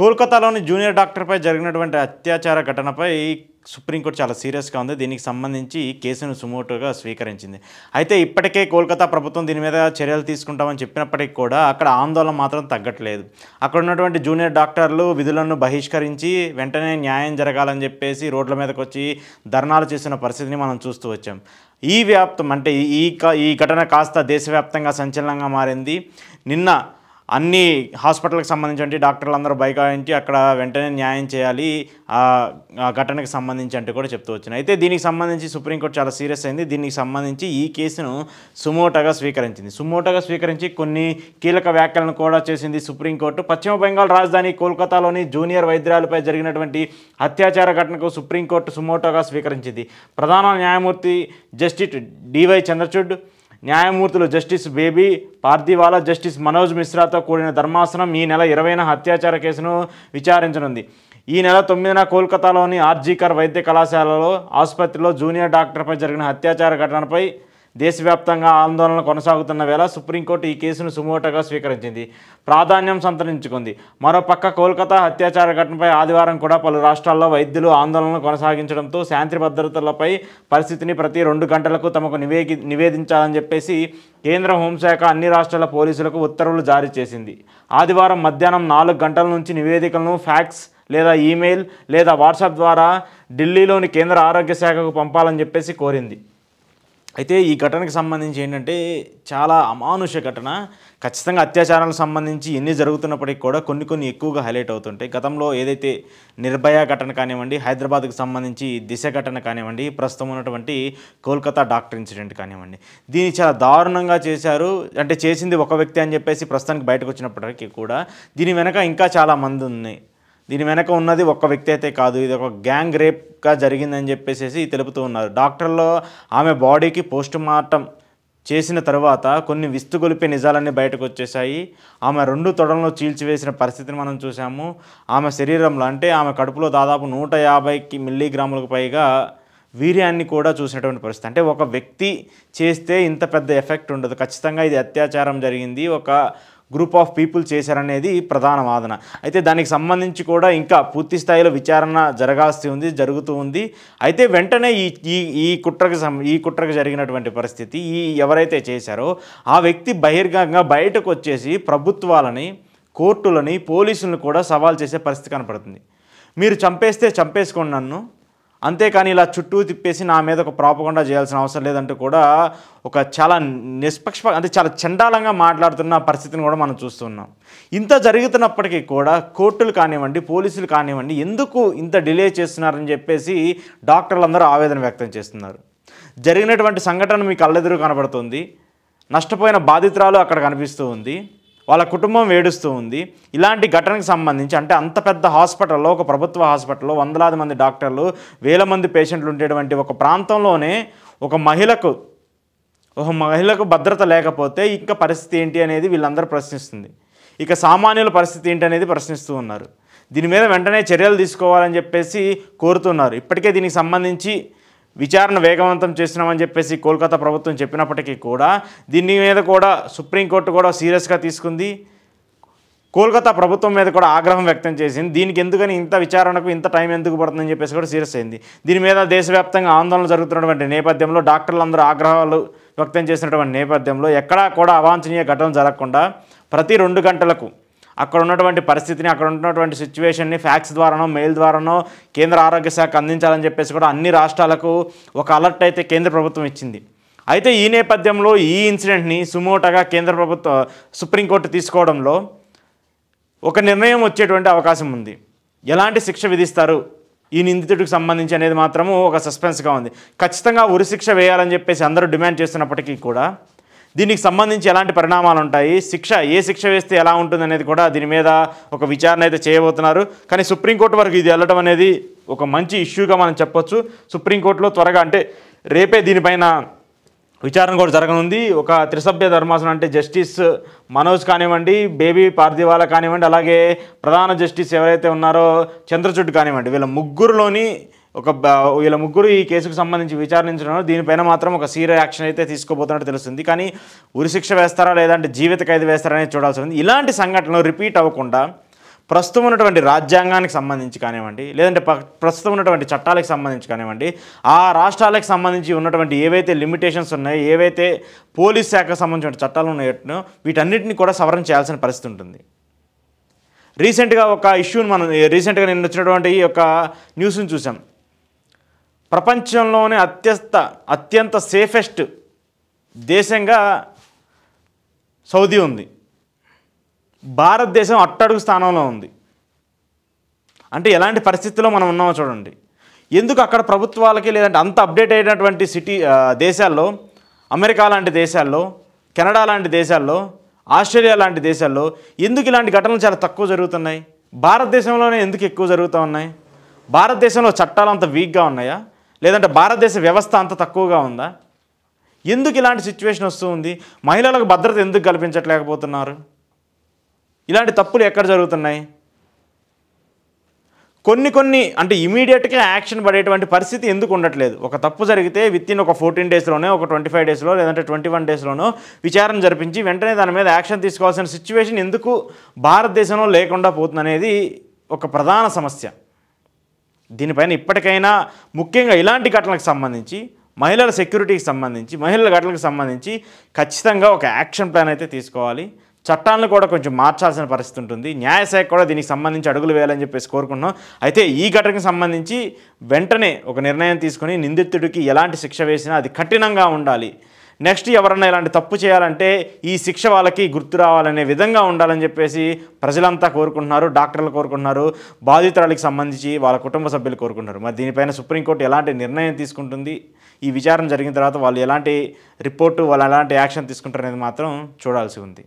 కోల్కతాలోని జూనియర్ డాక్టర్పై జరిగినటువంటి అత్యాచార ఘటనపై సుప్రీంకోర్టు చాలా సీరియస్గా ఉంది దీనికి సంబంధించి కేసును సుమోటుగా స్వీకరించింది అయితే ఇప్పటికే కోల్కతా ప్రభుత్వం దీని మీద చర్యలు తీసుకుంటామని చెప్పినప్పటికీ కూడా అక్కడ ఆందోళన మాత్రం తగ్గట్లేదు అక్కడ ఉన్నటువంటి జూనియర్ డాక్టర్లు విధులను బహిష్కరించి వెంటనే న్యాయం జరగాలని చెప్పేసి రోడ్ల మీదకి వచ్చి ధర్నాలు చేసిన పరిస్థితిని మనం చూస్తూ వచ్చాం ఈ వ్యాప్తం అంటే ఈ ఈ ఘటన కాస్త దేశవ్యాప్తంగా సంచలనంగా మారింది నిన్న అన్ని హాస్పిటల్కి సంబంధించి డాక్టర్లు అందరూ బైకాయించి అక్కడ వెంటనే న్యాయం చేయాలి ఆ ఘటనకు సంబంధించి అంటే కూడా చెప్తూ వచ్చినాయి అయితే దీనికి సంబంధించి సుప్రీంకోర్టు చాలా సీరియస్ అయింది దీనికి సంబంధించి ఈ కేసును సుమోటగా స్వీకరించింది సుమోటగా స్వీకరించి కొన్ని కీలక వ్యాఖ్యలను కూడా చేసింది సుప్రీంకోర్టు పశ్చిమ బెంగాల్ రాజధాని కోల్కతాలోని జూనియర్ వైద్యాలపై జరిగినటువంటి అత్యాచార ఘటనకు సుప్రీంకోర్టు సుమోటోగా స్వీకరించింది ప్రధాన న్యాయమూర్తి జస్టిస్ డివై చంద్రచూడ్ న్యాయమూర్తులు జస్టిస్ బేబీ పార్థివాలా జస్టిస్ మనోజ్ మిశ్రాతో కూడిన ధర్మాసనం ఈ నెల ఇరవైన హత్యాచార కేసును విచారించనుంది ఈ నెల తొమ్మిదిన కోల్కతాలోని ఆర్జీకర్ వైద్య కళాశాలలో ఆసుపత్రిలో జూనియర్ డాక్టర్పై జరిగిన హత్యాచార ఘటనపై దేశవ్యాప్తంగా ఆందోళన కొనసాగుతున్న వేళ సుప్రీంకోర్టు ఈ కేసును సుమోటగా స్వీకరించింది ప్రాధాన్యం సంతరించుకుంది మరోపక్క కోల్కతా అత్యాచార ఘటనపై ఆదివారం కూడా పలు రాష్ట్రాల్లో వైద్యులు ఆందోళనలు కొనసాగించడంతో శాంతి భద్రతలపై పరిస్థితిని ప్రతి రెండు గంటలకు తమకు నివేది నివేదించాలని చెప్పేసి కేంద్ర హోంశాఖ అన్ని రాష్ట్రాల పోలీసులకు ఉత్తర్వులు జారీ చేసింది ఆదివారం మధ్యాహ్నం నాలుగు గంటల నుంచి నివేదికలను ఫ్యాక్స్ లేదా ఈమెయిల్ లేదా వాట్సాప్ ద్వారా ఢిల్లీలోని కేంద్ర ఆరోగ్య శాఖకు పంపాలని చెప్పేసి కోరింది అయితే ఈ ఘటనకు సంబంధించి ఏంటంటే చాలా అమానుష ఘటన ఖచ్చితంగా అత్యాచారాలకు సంబంధించి ఎన్ని జరుగుతున్నప్పటికీ కూడా కొన్ని కొన్ని ఎక్కువగా హైలైట్ అవుతుంటాయి గతంలో ఏదైతే నిర్భయ ఘటన కానివ్వండి హైదరాబాద్కు సంబంధించి దిశ ఘటన కానివ్వండి ప్రస్తుతం ఉన్నటువంటి కోల్కతా డాక్టర్ ఇన్సిడెంట్ కానివ్వండి దీన్ని చాలా దారుణంగా చేశారు అంటే చేసింది ఒక వ్యక్తి అని చెప్పేసి ప్రస్తుతానికి బయటకు వచ్చినప్పటికీ కూడా దీని వెనక ఇంకా చాలా ఉన్నాయి దీని వెనక ఉన్నది ఒక్క వ్యక్తి అయితే కాదు ఇది ఒక గ్యాంగ్ రేప్గా జరిగిందని చెప్పేసి తెలుపుతూ ఉన్నారు డాక్టర్లో ఆమె బాడీకి పోస్ట్ మార్టం చేసిన తర్వాత కొన్ని విస్తుగొలిపే నిజాలన్నీ బయటకు వచ్చేసాయి ఆమె రెండు తొడంలో చీల్చివేసిన పరిస్థితిని మనం చూసాము ఆమె శరీరంలో అంటే ఆమె కడుపులో దాదాపు నూట యాభైకి మిల్లీగ్రాములకు పైగా వీర్యాన్ని కూడా చూసినటువంటి పరిస్థితి అంటే ఒక వ్యక్తి చేస్తే ఇంత పెద్ద ఎఫెక్ట్ ఉండదు ఖచ్చితంగా ఇది అత్యాచారం జరిగింది ఒక గ్రూప్ ఆఫ్ పీపుల్ చేశారనేది ప్రధాన వాదన అయితే దానికి సంబంధించి కూడా ఇంకా పూర్తి స్థాయిలో విచారణ జరగాల్సి ఉంది జరుగుతూ ఉంది అయితే వెంటనే ఈ ఈ ఈ కుట్రకు ఈ కుట్రకు జరిగినటువంటి పరిస్థితి ఈ ఎవరైతే చేశారో ఆ వ్యక్తి బహిర్గంగా బయటకు వచ్చేసి ప్రభుత్వాలని కోర్టులని పోలీసులను కూడా సవాల్ చేసే పరిస్థితి కనపడుతుంది మీరు చంపేస్తే చంపేసుకోండి నన్ను అంతేకాని ఇలా చుట్టూ తిప్పేసి నా మీద ఒక ప్రాపకుండా చేయాల్సిన అవసరం లేదంటే కూడా ఒక చాలా నిష్పక్ష అంటే చాలా చండాలంగా మాట్లాడుతున్న పరిస్థితిని కూడా మనం చూస్తున్నాం ఇంత జరుగుతున్నప్పటికీ కూడా కోర్టులు కానివ్వండి పోలీసులు కానివ్వండి ఎందుకు ఇంత డిలే చేస్తున్నారని చెప్పేసి డాక్టర్లందరూ ఆవేదన వ్యక్తం చేస్తున్నారు జరిగినటువంటి సంఘటన మీ కళ్ళెదురు కనబడుతుంది నష్టపోయిన బాధితురాలు అక్కడ కనిపిస్తూ ఉంది వాళ్ళ కుటుంబం ఏడుస్తూ ఉంది ఇలాంటి ఘటనకు సంబంధించి అంటే అంత పెద్ద హాస్పిటల్లో ఒక ప్రభుత్వ హాస్పిటల్లో వందలాది మంది డాక్టర్లు వేల మంది పేషెంట్లు ఉండేటువంటి ఒక ప్రాంతంలోనే ఒక మహిళకు ఒక మహిళకు భద్రత లేకపోతే ఇంకా పరిస్థితి ఏంటి అనేది వీళ్ళందరూ ప్రశ్నిస్తుంది ఇక సామాన్యుల పరిస్థితి ఏంటి అనేది ప్రశ్నిస్తూ ఉన్నారు దీని మీద వెంటనే చర్యలు తీసుకోవాలని చెప్పేసి కోరుతున్నారు ఇప్పటికే దీనికి సంబంధించి విచారణ వేగవంతం చేస్తున్నామని చెప్పేసి కోల్కతా ప్రభుత్వం చెప్పినప్పటికీ కూడా దీని మీద కూడా సుప్రీంకోర్టు కూడా సీరియస్గా తీసుకుంది కోల్కతా ప్రభుత్వం మీద కూడా ఆగ్రహం వ్యక్తం చేసింది దీనికి ఎందుకని ఇంత విచారణకు ఇంత టైం ఎందుకు పడుతుందని చెప్పేసి కూడా సీరియస్ అయింది దీని మీద దేశవ్యాప్తంగా ఆందోళన జరుగుతున్నటువంటి నేపథ్యంలో డాక్టర్లందరూ ఆగ్రహాలు వ్యక్తం చేసినటువంటి నేపథ్యంలో ఎక్కడా కూడా అవాంఛనీయ ఘటన జరగకుండా ప్రతి రెండు గంటలకు అక్కడ ఉన్నటువంటి పరిస్థితిని అక్కడ ఉన్నటువంటి సిచ్యువేషన్ని ఫ్యాక్స్ ద్వారానో మెయిల్ ద్వారానో కేంద్ర ఆరోగ్య శాఖ అందించాలని చెప్పేసి కూడా అన్ని రాష్ట్రాలకు ఒక అలర్ట్ అయితే కేంద్ర ప్రభుత్వం ఇచ్చింది అయితే ఈ నేపథ్యంలో ఈ ఇన్సిడెంట్ని సుమోటగా కేంద్ర ప్రభుత్వం సుప్రీంకోర్టు తీసుకోవడంలో ఒక నిర్ణయం వచ్చేటువంటి అవకాశం ఉంది ఎలాంటి శిక్ష విధిస్తారు ఈ నిందితుడికి సంబంధించి అనేది మాత్రము ఒక సస్పెన్స్గా ఉంది ఖచ్చితంగా ఉరిశిక్ష వేయాలని చెప్పేసి అందరూ డిమాండ్ చేస్తున్నప్పటికీ కూడా దీనికి సంబంధించి ఎలాంటి పరిణామాలు ఉంటాయి శిక్ష ఏ శిక్ష వేస్తే ఎలా ఉంటుంది అనేది కూడా దీని మీద ఒక విచారణ అయితే చేయబోతున్నారు కానీ సుప్రీంకోర్టు వరకు ఇది వెళ్ళడం అనేది ఒక మంచి ఇష్యూగా మనం చెప్పొచ్చు సుప్రీంకోర్టులో త్వరగా అంటే రేపే దీనిపైన విచారణ కూడా జరగనుంది ఒక త్రిసభ్య ధర్మాసనం అంటే జస్టిస్ మనోజ్ కానివ్వండి బేబీ పార్థివాలా కానివ్వండి అలాగే ప్రధాన జస్టిస్ ఎవరైతే ఉన్నారో చంద్రచూడ్ కానివ్వండి వీళ్ళ ముగ్గురులోని ఒక వీళ్ళ ముగ్గురు ఈ కేసుకు సంబంధించి విచారించడంలో దీనిపైన మాత్రం ఒక సీరియ యాక్షన్ అయితే తీసుకోబోతున్నట్టు తెలుస్తుంది కానీ ఉరిశిక్ష వేస్తారా లేదంటే జీవిత ఖైదు వేస్తారా అనేది చూడాల్సి ఉంది ఇలాంటి సంఘటనలు రిపీట్ అవ్వకుండా ప్రస్తుతం ఉన్నటువంటి రాజ్యాంగానికి సంబంధించి కానివ్వండి లేదంటే ప్రస్తుతం ఉన్నటువంటి చట్టాలకు సంబంధించి కానివ్వండి ఆ రాష్ట్రాలకు సంబంధించి ఉన్నటువంటి ఏవైతే లిమిటేషన్స్ ఉన్నాయో ఏవైతే పోలీస్ శాఖకు సంబంధించిన చట్టాలు ఉన్నాయో వీటన్నిటిని కూడా సవరణ చేయాల్సిన పరిస్థితి ఉంటుంది రీసెంట్గా ఒక ఇష్యూని మనం రీసెంట్గా నిన్న వచ్చినటువంటి ఈ యొక్క న్యూస్ని చూసాం ప్రపంచంలోనే అత్యంత అత్యంత సేఫెస్ట్ దేశంగా సౌదీ ఉంది భారతదేశం అట్టడుగు స్థానంలో ఉంది అంటే ఎలాంటి పరిస్థితిలో మనం ఉన్నామో చూడండి ఎందుకు అక్కడ ప్రభుత్వాలకి లేదంటే అంత అప్డేట్ అయినటువంటి సిటీ దేశాల్లో అమెరికా లాంటి దేశాల్లో కెనడా లాంటి దేశాల్లో ఆస్ట్రేలియా లాంటి దేశాల్లో ఎందుకు ఇలాంటి ఘటనలు చాలా తక్కువ జరుగుతున్నాయి భారతదేశంలోనే ఎందుకు ఎక్కువ జరుగుతూ ఉన్నాయి భారతదేశంలో చట్టాలు అంత వీక్గా ఉన్నాయా లేదంటే భారతదేశ వ్యవస్థ అంత తక్కువగా ఉందా ఎందుకు ఇలాంటి సిచ్యువేషన్ వస్తుంది మహిళలకు భద్రత ఎందుకు కల్పించట్లేకపోతున్నారు ఇలాంటి తప్పులు ఎక్కడ జరుగుతున్నాయి కొన్ని కొన్ని అంటే ఇమీడియట్గా యాక్షన్ పడేటువంటి పరిస్థితి ఎందుకు ఉండట్లేదు ఒక తప్పు జరిగితే విత్ ఇన్ ఒక ఫోర్టీన్ డేస్లోనే ఒక ట్వంటీ ఫైవ్ డేస్లో లేదంటే ట్వంటీ వన్ డేస్లోనో విచారణ జరిపించి వెంటనే దాని మీద యాక్షన్ తీసుకోవాల్సిన సిచ్యువేషన్ ఎందుకు భారతదేశంలో లేకుండా పోతుంది అనేది ఒక ప్రధాన సమస్య దీనిపైన ఇప్పటికైనా ముఖ్యంగా ఇలాంటి ఘటనలకు సంబంధించి మహిళల సెక్యూరిటీకి సంబంధించి మహిళల ఘటనలకు సంబంధించి ఖచ్చితంగా ఒక యాక్షన్ ప్లాన్ అయితే తీసుకోవాలి చట్టాలను కూడా కొంచెం మార్చాల్సిన పరిస్థితి ఉంటుంది న్యాయశాఖ కూడా దీనికి సంబంధించి అడుగులు వేయాలని చెప్పేసి కోరుకుంటున్నాం అయితే ఈ ఘటనకు సంబంధించి వెంటనే ఒక నిర్ణయం తీసుకొని నిందితుడికి ఎలాంటి శిక్ష వేసినా అది కఠినంగా ఉండాలి నెక్స్ట్ ఎవరన్నా ఇలాంటి తప్పు చేయాలంటే ఈ శిక్ష వాళ్ళకి గుర్తు రావాలనే విధంగా ఉండాలని చెప్పేసి ప్రజలంతా కోరుకుంటున్నారు డాక్టర్లు కోరుకుంటున్నారు బాధితురాలకు సంబంధించి వాళ్ళ కుటుంబ సభ్యులు కోరుకుంటున్నారు మరి దీనిపైన సుప్రీంకోర్టు ఎలాంటి నిర్ణయం తీసుకుంటుంది ఈ విచారణ జరిగిన తర్వాత వాళ్ళు ఎలాంటి రిపోర్టు వాళ్ళు ఎలాంటి యాక్షన్ తీసుకుంటారు అనేది మాత్రం చూడాల్సి ఉంది